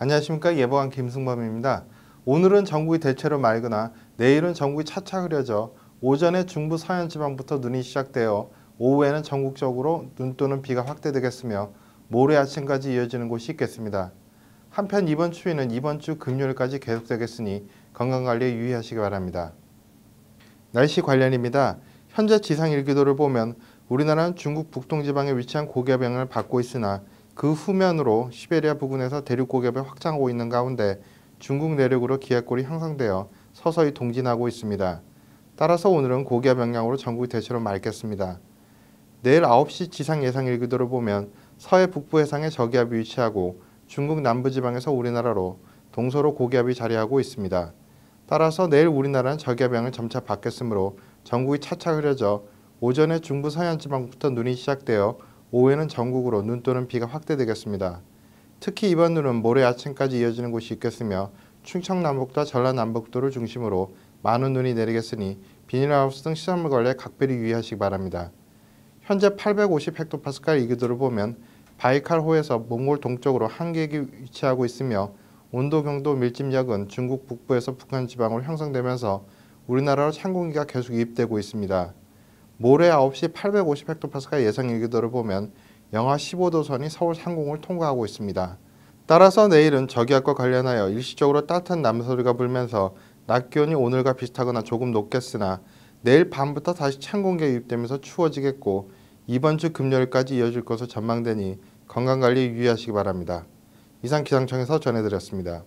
안녕하십니까 예보왕 김승범입니다. 오늘은 전국이 대체로 맑으나 내일은 전국이 차차 흐려져 오전에 중부 서해안 지방부터 눈이 시작되어 오후에는 전국적으로 눈 또는 비가 확대되겠으며 모레 아침까지 이어지는 곳이 있겠습니다. 한편 이번 추위는 이번 주 금요일까지 계속되겠으니 건강관리에 유의하시기 바랍니다. 날씨 관련입니다. 현재 지상 일기도를 보면 우리나라는 중국 북동지방에 위치한 고기압 영향을 받고 있으나 그 후면으로 시베리아 부근에서 대륙 고기압이 확장하고 있는 가운데 중국 내륙으로 기압골이 형성되어 서서히 동진하고 있습니다. 따라서 오늘은 고기압 영향으로 전국이 대체로 맑겠습니다. 내일 9시 지상 예상 일기도를 보면 서해 북부 해상에 저기압이 위치하고 중국 남부지방에서 우리나라로 동서로 고기압이 자리하고 있습니다. 따라서 내일 우리나라는 저기압량을 점차 받겠으므로 전국이 차차 흐려져 오전에 중부 서해안 지방부터 눈이 시작되어 오후에는 전국으로 눈 또는 비가 확대되겠습니다. 특히 이번 눈은 모레 아침까지 이어지는 곳이 있겠으며 충청 남북과 전라 남북도를 중심으로 많은 눈이 내리겠으니 비닐하우스 등 시설물 관리에 각별히 유의하시기 바랍니다. 현재 850헥토파스칼 이기도를 보면 바이칼호에서 몽골 동쪽으로 한계기 위치하고 있으며 온도 경도 밀집력은 중국 북부에서 북한 지방으로 형성되면서 우리나라로 찬 공기가 계속 유입되고 있습니다. 모레 9시 850헥토파스칼 예상 일기도를 보면 영하 15도선이 서울 상공을 통과하고 있습니다. 따라서 내일은 저기압과 관련하여 일시적으로 따뜻한 남서리가 불면서 낮 기온이 오늘과 비슷하거나 조금 높겠으나 내일 밤부터 다시 찬 공기가 유입되면서 추워지겠고 이번 주 금요일까지 이어질 것으로 전망되니 건강관리 유의하시기 바랍니다. 이상 기상청에서 전해드렸습니다.